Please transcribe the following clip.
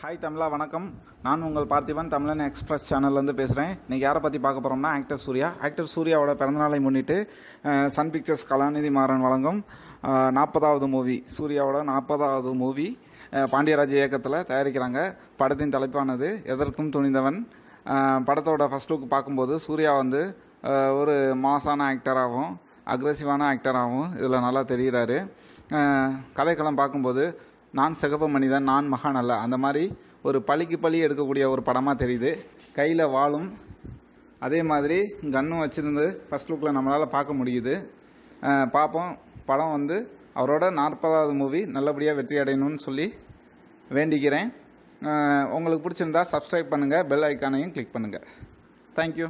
hi தமிழா வணக்கம் நான் உங்கள் பார்த்திபன் தமிழன் எக்ஸ்பிரஸ் சேனல்லேருந்து பேசுகிறேன் இன்றைக்கி யாரை பற்றி பார்க்க போகிறோம்னா ஆக்டர் சூர்யா ஆக்டர் சூர்யாவோட பிறந்தநாளை முன்னிட்டு சன் பிக்சர்ஸ் கலாநிதி மாறன் வழங்கும் நாற்பதாவது மூவி சூர்யாவோட நாற்பதாவது மூவி பாண்டியராஜ் இயக்கத்தில் தயாரிக்கிறாங்க படத்தின் தலைப்பானது எதற்கும் துணிந்தவன் படத்தோட ஃபஸ்ட் லுக் பார்க்கும்போது சூர்யா வந்து ஒரு மாசான ஆக்டராகவும் அக்ரெசிவான ஆக்டராகவும் இதில் நல்லா தெரிகிறாரு கதைக்களம் பார்க்கும்போது நான் சிகப்பு மனிதன் நான் மகான் அல்ல அந்த மாதிரி ஒரு பழிக்கு பழி எடுக்கக்கூடிய ஒரு படமாக தெரியுது கையில் வாழும் அதே மாதிரி கன்னும் வச்சுருந்து ஃபஸ்ட் லுக்கில் நம்மளால் பார்க்க முடியுது பார்ப்போம் படம் வந்து அவரோட நாற்பதாவது மூவி நல்லபடியாக வெற்றி அடையணும்னு சொல்லி வேண்டிக்கிறேன் உங்களுக்கு பிடிச்சிருந்தா சப்ஸ்கிரைப் பண்ணுங்கள் பெல் ஐக்கானையும் கிளிக் பண்ணுங்கள் தேங்க்யூ